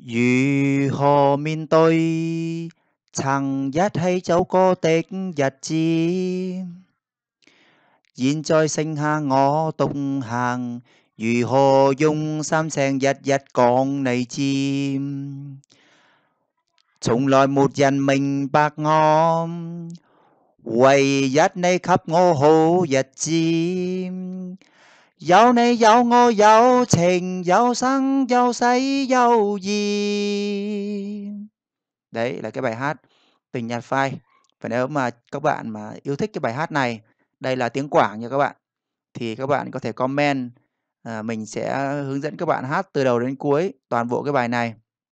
如何面对曾一起走过的日子？现在剩下我独行，如何用心声日日讲你知？从来没人明白我，唯一你给我好日子。有你有我有情有生有死有 gì đấy là cái bài hát tình nhạc phai và nếu mà các bạn mà yêu thích cái bài hát này đây là tiếng quảng nha các bạn thì các bạn có thể comment à, mình sẽ hướng dẫn các bạn hát từ đầu đến cuối toàn bộ cái bài này